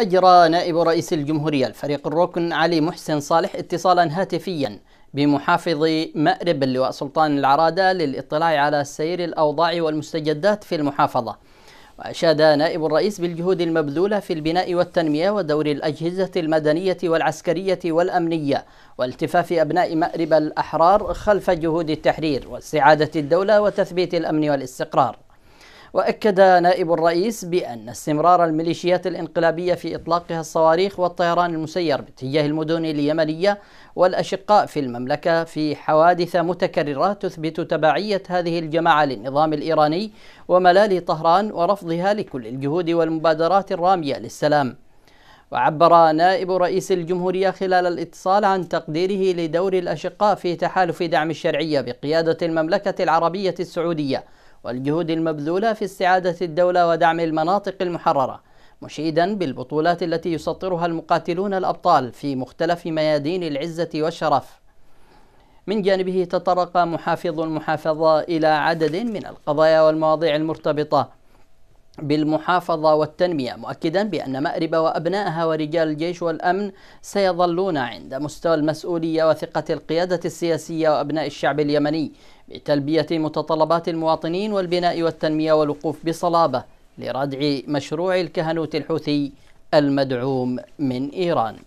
أجرى نائب رئيس الجمهورية الفريق الركن علي محسن صالح اتصالا هاتفيا بمحافظ مأرب اللواء سلطان العرادة للاطلاع على سير الأوضاع والمستجدات في المحافظة وأشاد نائب الرئيس بالجهود المبذولة في البناء والتنمية ودور الأجهزة المدنية والعسكرية والأمنية والتفاف أبناء مأرب الأحرار خلف جهود التحرير واستعادة الدولة وتثبيت الأمن والاستقرار وأكد نائب الرئيس بأن استمرار الميليشيات الانقلابية في إطلاقها الصواريخ والطيران المسير باتجاه المدن اليمنية والأشقاء في المملكة في حوادث متكررة تثبت تبعية هذه الجماعة للنظام الإيراني وملال طهران ورفضها لكل الجهود والمبادرات الرامية للسلام وعبر نائب رئيس الجمهورية خلال الاتصال عن تقديره لدور الأشقاء في تحالف دعم الشرعية بقيادة المملكة العربية السعودية والجهود المبذولة في استعادة الدولة ودعم المناطق المحررة مشيدا بالبطولات التي يسطرها المقاتلون الأبطال في مختلف ميادين العزة والشرف من جانبه تطرق محافظ المحافظة إلى عدد من القضايا والمواضيع المرتبطة بالمحافظة والتنمية مؤكدا بأن مأرب وأبنائها ورجال الجيش والأمن سيظلون عند مستوى المسؤولية وثقة القيادة السياسية وأبناء الشعب اليمني بتلبية متطلبات المواطنين والبناء والتنمية والوقوف بصلابة لردع مشروع الكهنوت الحوثي المدعوم من إيران